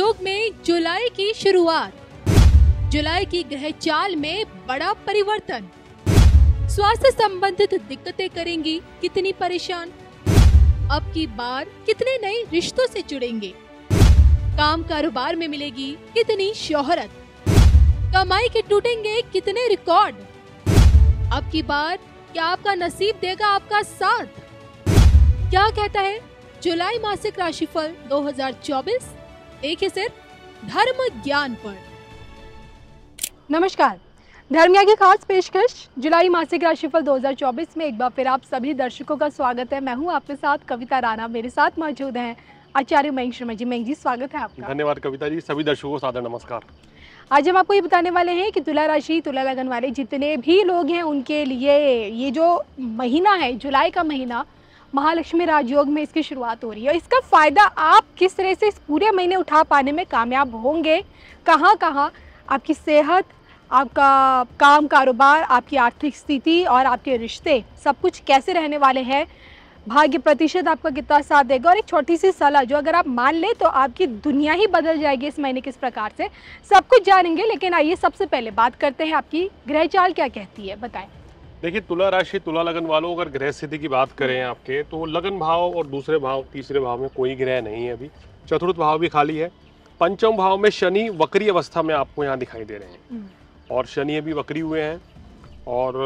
उद्योग में जुलाई की शुरुआत जुलाई की ग्रह चाल में बड़ा परिवर्तन स्वास्थ्य संबंधित दिक्कतें करेंगी कितनी परेशान अब की बार कितने नए रिश्तों से जुड़ेंगे काम कारोबार में मिलेगी कितनी शोहरत कमाई के टूटेंगे कितने रिकॉर्ड अब की बार क्या आपका नसीब देगा आपका साथ क्या कहता है जुलाई मासिक राशिफल 2024 एक है सिर्फ धर्म ज्ञान पर नमस्कार धर्म की खास पेशकश जुलाई मासिक राशिफल 2024 में एक बार फिर आप सभी दर्शकों का स्वागत है मैं हूं आपके साथ कविता राणा मेरे साथ मौजूद हैं आचार्य मयंक शर्मा जी मयंक जी स्वागत है आपका धन्यवाद कविता जी सभी दर्शकों को सादर नमस्कार आज हम आपको ये बताने वाले हैं कि तुला राशि तुला लगन वाले जितने भी लोग हैं उनके लिए ये जो महीना है जुलाई का महीना महालक्ष्मी राजयोग में इसकी शुरुआत हो रही है इसका फ़ायदा आप किस तरह से इस पूरे महीने उठा पाने में कामयाब होंगे कहाँ कहाँ आपकी सेहत आपका काम कारोबार आपकी आर्थिक स्थिति और आपके रिश्ते सब कुछ कैसे रहने वाले हैं भाग्य प्रतिशत आपका कितना साथ देगा और एक छोटी सी सलाह जो अगर आप मान लें तो आपकी दुनिया ही बदल जाएगी इस महीने किस प्रकार से सब कुछ जानेंगे लेकिन आइए सबसे पहले बात करते हैं आपकी चाल क्या कहती है बताएं देखिए तुला राशि तुला लगन वालों अगर ग्रह स्थिति की बात करें आपके तो लगन भाव और दूसरे भाव तीसरे भाव में कोई ग्रह नहीं है अभी चतुर्थ भाव भी खाली है पंचम भाव में शनि वक्री अवस्था में आपको यहाँ दिखाई दे रहे हैं हम्म। और शनि अभी वक्री हुए हैं और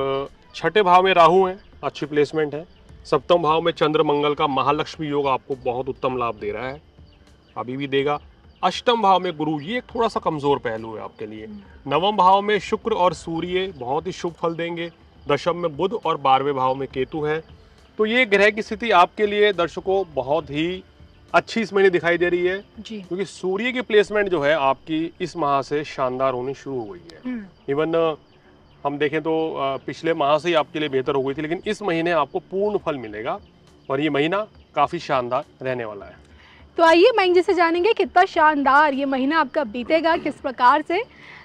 छठे भाव में राहु हैं अच्छी प्लेसमेंट है सप्तम भाव में चंद्र मंगल का महालक्ष्मी योग आपको बहुत उत्तम लाभ दे रहा है अभी भी देगा अष्टम भाव में गुरु ये एक थोड़ा सा कमज़ोर पहलू है आपके लिए हम्म। नवम भाव में शुक्र और सूर्य बहुत ही शुभ फल देंगे दशम में बुध और बारहवें भाव में केतु है तो ये ग्रह की स्थिति आपके लिए दर्शकों बहुत ही अच्छी इस महीने दिखाई दे रही है क्योंकि सूर्य की प्लेसमेंट जो है आपकी इस माह से शानदार होनी शुरू हो गई है इवन हम्म। हम देखें तो पिछले माह से ही आपके लिए बेहतर हो गई थी लेकिन इस महीने आपको पूर्ण फल मिलेगा और ये महीना काफ़ी शानदार रहने वाला है तो आइए मैं जी से जानेंगे कितना शानदार ये महीना आपका बीतेगा किस प्रकार से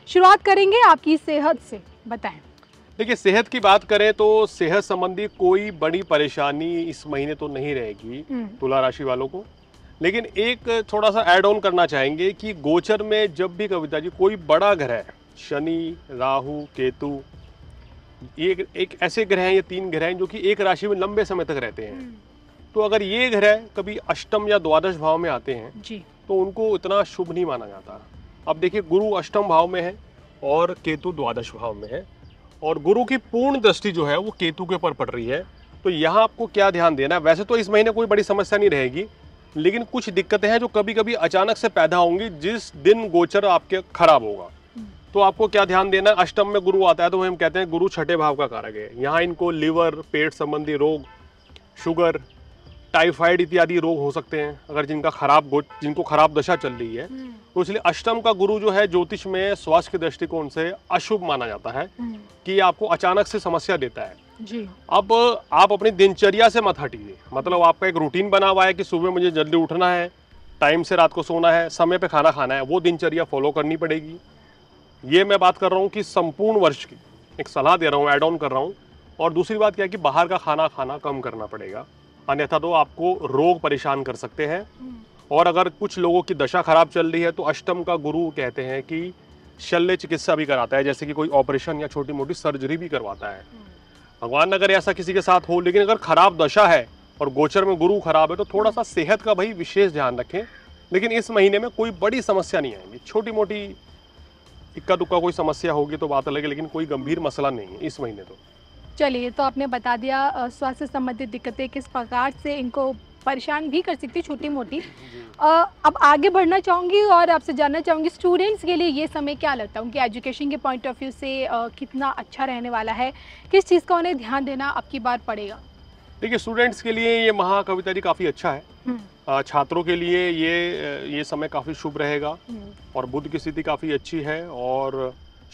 शुरुआत करेंगे आपकी सेहत से बताएं देखिए सेहत की बात करें तो सेहत संबंधी कोई बड़ी परेशानी इस महीने तो नहीं रहेगी हम्म। तुला राशि वालों को लेकिन एक थोड़ा सा एड ऑन करना चाहेंगे कि गोचर में जब भी कविता जी कोई बड़ा ग्रह शनि राहु केतु ये एक ऐसे ग्रह हैं ये तीन ग्रह हैं जो कि एक राशि में लंबे समय तक रहते हैं हम्म। तो अगर ये ग्रह कभी अष्टम या द्वादश भाव में आते हैं जी। तो उनको इतना शुभ नहीं माना जाता अब देखिए गुरु अष्टम भाव में है और केतु द्वादश भाव में है और गुरु की पूर्ण दृष्टि जो है वो केतु के ऊपर पड़ रही है तो यहाँ आपको क्या ध्यान देना है वैसे तो इस महीने कोई बड़ी समस्या नहीं रहेगी लेकिन कुछ दिक्कतें हैं जो कभी कभी अचानक से पैदा होंगी जिस दिन गोचर आपके खराब होगा हम्म। तो आपको क्या ध्यान देना है अष्टम में गुरु आता है तो हम कहते हैं गुरु छठे भाव का कारक है यहाँ इनको लीवर पेट संबंधी रोग शुगर टाइफाइड इत्यादि रोग हो सकते हैं अगर जिनका खराब जिनको खराब दशा चल रही है हम्म। तो इसलिए अष्टम का गुरु जो है ज्योतिष में स्वास्थ्य के दृष्टिकोण से अशुभ माना जाता है हम्म। कि आपको अचानक से समस्या देता है जी अब आप अपनी दिनचर्या से मत हटिए मतलब आपका एक रूटीन बना हुआ है कि सुबह मुझे जल्दी उठना है टाइम से रात को सोना है समय पर खाना खाना है वो दिनचर्या फॉलो करनी पड़ेगी ये मैं बात कर रहा हूँ कि संपूर्ण वर्ष की एक सलाह दे रहा हूँ एड ऑन कर रहा हूँ और दूसरी बात क्या है कि बाहर का खाना खाना कम करना पड़ेगा अन्यथा तो आपको रोग परेशान कर सकते हैं और अगर कुछ लोगों की दशा खराब चल रही है तो अष्टम का गुरु कहते हैं कि शल्य चिकित्सा भी कराता है जैसे कि कोई ऑपरेशन या छोटी मोटी सर्जरी भी करवाता है भगवान अगर ऐसा किसी के साथ हो लेकिन अगर खराब दशा है और गोचर में गुरु खराब है तो थोड़ा सा सेहत का भाई विशेष ध्यान रखें लेकिन इस महीने में कोई बड़ी समस्या नहीं आएगी छोटी मोटी इक्का दुक्का कोई समस्या होगी तो बात अलग है लेकिन कोई गंभीर मसला नहीं है इस महीने तो चलिए तो आपने बता दिया स्वास्थ्य संबंधित दिक्कतें किस प्रकार से इनको परेशान भी कर सकती छोटी मोटी अब आगे बढ़ना चाहूँगी और आपसे जानना चाहूँगी स्टूडेंट्स के लिए ये समय क्या लगता है उनकी एजुकेशन के पॉइंट ऑफ व्यू से आ, कितना अच्छा रहने वाला है किस चीज़ का उन्हें ध्यान देना आपकी बार पड़ेगा देखिए स्टूडेंट्स के लिए ये महाकविता जी काफ़ी अच्छा है हम्म। छात्रों के लिए ये ये समय काफ़ी शुभ रहेगा हम्म। और बुद्ध की स्थिति काफ़ी अच्छी है और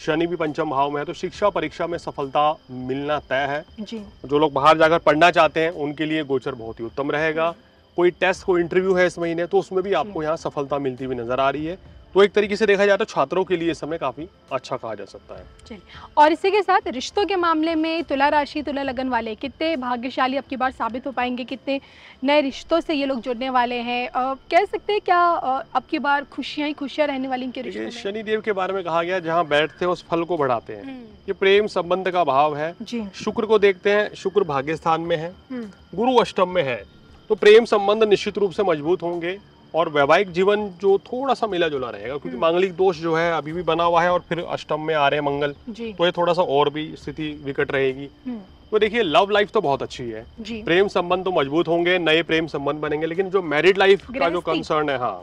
शनि भी पंचम भाव में है तो शिक्षा परीक्षा में सफलता मिलना तय है जी जो लोग बाहर जाकर पढ़ना चाहते हैं उनके लिए गोचर बहुत ही उत्तम रहेगा कोई टेस्ट कोई इंटरव्यू है इस महीने तो उसमें भी आपको यहाँ सफलता मिलती हुई नजर आ रही है तो एक तरीके से देखा जाए तो छात्रों के लिए समय काफ़ी अच्छा कहा जा सकता है और इसी के साथ रिश्तों के मामले में तुला राशि तुला लगन वाले कितने भाग्यशाली अब की बार साबित हो पाएंगे कितने नए रिश्तों से ये लोग जुड़ने वाले हैं कह सकते हैं क्या अब की बार खुशियाँ ही खुशियाँ रहने वाली इनके रिश्ते शनिदेव के बारे में कहा गया जहाँ बैठते हैं उस फल को बढ़ाते हैं हम्म। ये प्रेम संबंध का भाव है शुक्र को देखते हैं शुक्र भाग्य स्थान में है हम्म। गुरु अष्टम में है तो प्रेम संबंध निश्चित रूप से मजबूत होंगे और वैवाहिक जीवन जो थोड़ा सा मिला जुला रहेगा क्योंकि हम्म। मांगलिक दोष जो है अभी भी बना हुआ है और फिर अष्टम में आ रहे हैं मंगल तो ये थोड़ा सा और भी स्थिति विकट रहेगी हम्म। तो देखिए लव लाइफ तो बहुत अच्छी है प्रेम संबंध तो मजबूत होंगे नए प्रेम संबंध बनेंगे लेकिन जो मैरिड लाइफ का जो कंसर्न है हाँ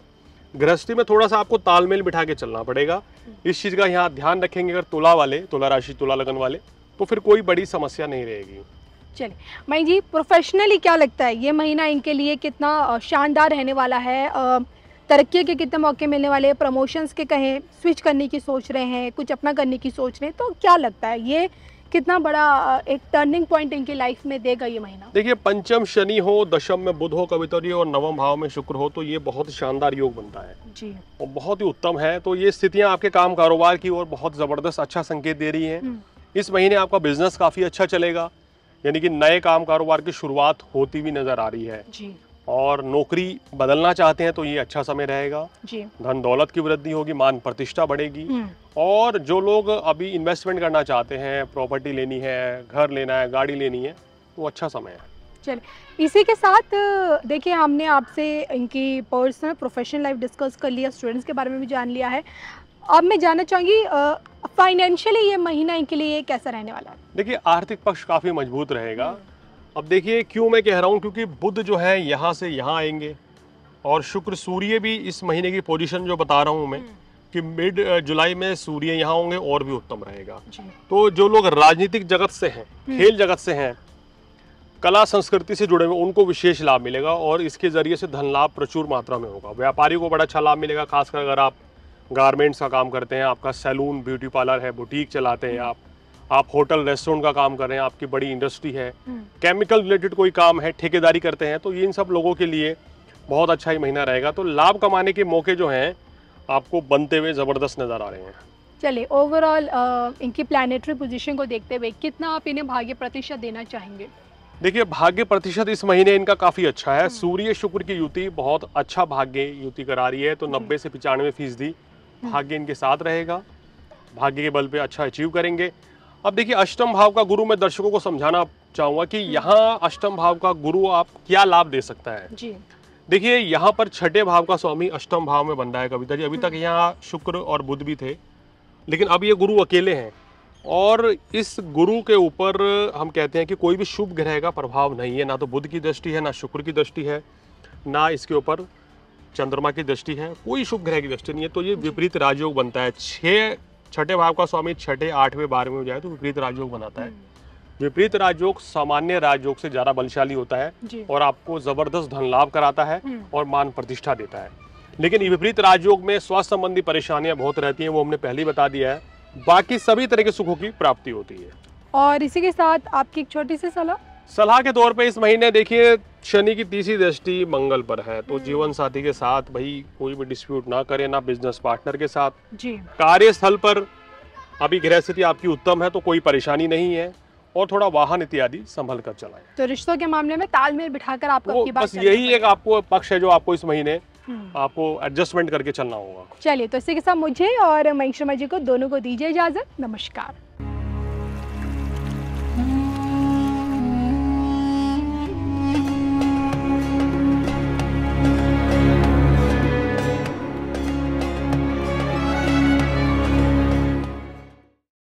गृहस्थी में थोड़ा सा आपको तालमेल बिठा के चलना पड़ेगा हम्म। इस चीज का यहाँ ध्यान रखेंगे अगर तुला वाले तुला राशि तुला लगन वाले तो फिर कोई बड़ी समस्या नहीं रहेगी चले माई जी प्रोफेशनली क्या लगता है ये महीना इनके लिए कितना शानदार रहने वाला है तरक्की के कितने मौके मिलने वाले हैं प्रमोशंस के कहें स्विच करने की सोच रहे हैं कुछ अपना करने की सोच रहे हैं तो क्या लगता है ये कितना बड़ा एक टर्निंग पॉइंट इनकी लाइफ में देगा ये महीना देखिए पंचम शनि हो दशम में बुध हो कवितरी और नवम भाव में शुक्र हो तो ये बहुत शानदार योग बनता है जी और बहुत ही उत्तम है तो ये स्थितियाँ आपके काम कारोबार की और बहुत जबरदस्त अच्छा संकेत दे रही है हम्म। इस महीने आपका बिजनेस काफी अच्छा चलेगा यानी कि नए काम कारोबार की शुरुआत होती हुई नजर आ रही है जी और नौकरी बदलना चाहते हैं तो ये अच्छा समय रहेगा धन दौलत की वृद्धि होगी मान प्रतिष्ठा बढ़ेगी हम्म। और जो लोग अभी इन्वेस्टमेंट करना चाहते हैं प्रॉपर्टी लेनी है घर लेना है गाड़ी लेनी है वो अच्छा समय है चलिए इसी के साथ देखिए हमने आपसे इनकी पर्सनल प्रोफेशनल लाइफ डिस्कस कर लिया स्टूडेंट्स के बारे में भी जान लिया है अब मैं जानना चाहूँगी फाइनेंशियली ये महीना इनके लिए कैसा रहने वाला है देखिए आर्थिक पक्ष काफ़ी मजबूत रहेगा अब देखिए क्यों मैं कह रहा हूँ क्योंकि बुद्ध जो है यहाँ से यहाँ आएंगे और शुक्र सूर्य भी इस महीने की पोजीशन जो बता रहा हूँ मैं हम्म। कि मिड जुलाई में सूर्य यहाँ होंगे और भी उत्तम रहेगा तो जो लोग राजनीतिक जगत से हैं हम्म। खेल जगत से हैं कला संस्कृति से जुड़े हुए उनको विशेष लाभ मिलेगा और इसके जरिए से धन लाभ प्रचुर मात्रा में होगा व्यापारी को बड़ा अच्छा लाभ मिलेगा खासकर अगर आप गारमेंट्स का काम करते हैं आपका सैलून ब्यूटी पार्लर है बुटीक चलाते हैं आप आप होटल रेस्टोरेंट का काम कर रहे हैं आपकी बड़ी इंडस्ट्री है हम्म। केमिकल रिलेटेड कोई काम है ठेकेदारी करते हैं तो ये इन सब लोगों के लिए बहुत अच्छा ही महीना रहेगा तो लाभ कमाने के मौके जो हैं आपको बनते हुए ज़बरदस्त नज़र आ रहे हैं चलिए ओवरऑल इनकी प्लानिटरी पोजिशन को देखते हुए कितना आप इन्हें भाग्य प्रतिशत देना चाहेंगे देखिए भाग्य प्रतिशत इस महीने इनका काफ़ी अच्छा है हम्म। सूर्य शुक्र की युति बहुत अच्छा भाग्य युति करा रही है तो नब्बे से पचानवे फीसदी हम्म। भाग्य इनके साथ रहेगा भाग्य के बल पे अच्छा अचीव करेंगे अब देखिए अष्टम भाव का गुरु मैं दर्शकों को समझाना चाहूंगा कि हम्म। यहाँ अष्टम भाव का गुरु आप क्या लाभ दे सकता है देखिए यहाँ पर छठे भाव का स्वामी अष्टम भाव में बन रहा है कविता जी अभी हम्म। तक यहाँ शुक्र और बुद्ध भी थे लेकिन अब ये गुरु अकेले हैं और इस गुरु के ऊपर हम कहते हैं कि कोई भी शुभ ग्रह का प्रभाव नहीं है ना तो बुद्ध की दृष्टि है ना शुक्र की दृष्टि है ना इसके ऊपर चंद्रमा की दृष्टि है कोई शुभ ग्रह की दृष्टि नहीं है तो ये विपरीत राजयोग बनता है छः छठे भाव का स्वामी छठे आठवें बारहवें में जाए तो विपरीत राजयोग बनाता है हम्म। विपरीत राजयोग सामान्य राजयोग से ज्यादा बलशाली होता है और आपको जबरदस्त धन लाभ कराता है हम्म। और मान प्रतिष्ठा देता है लेकिन विपरीत राजयोग में स्वास्थ्य संबंधी परेशानियां बहुत रहती हैं वो हमने पहले ही बता दिया है बाकी सभी तरह के सुखों की प्राप्ति होती है और इसी के साथ आपकी एक छोटी सी सलाह सलाह के तौर पे इस महीने देखिए शनि की तीसरी दृष्टि मंगल पर है तो हम्म। जीवन साथी के साथ भाई कोई भी डिस्प्यूट ना करें ना बिजनेस पार्टनर के साथ कार्यस्थल पर अभी गृह स्थिति आपकी उत्तम है तो कोई परेशानी नहीं है और थोड़ा वाहन इत्यादि संभल कर चलाएं तो रिश्तों के मामले में तालमेल बिठाकर आपको बस यही एक आपको पक्ष है जो आपको इस महीने हम्म। आपको एडजस्टमेंट करके चलना होगा चलिए तो इसी के साथ मुझे और महेश शर्मा जी को दोनों को दीजिए इजाजत नमस्कार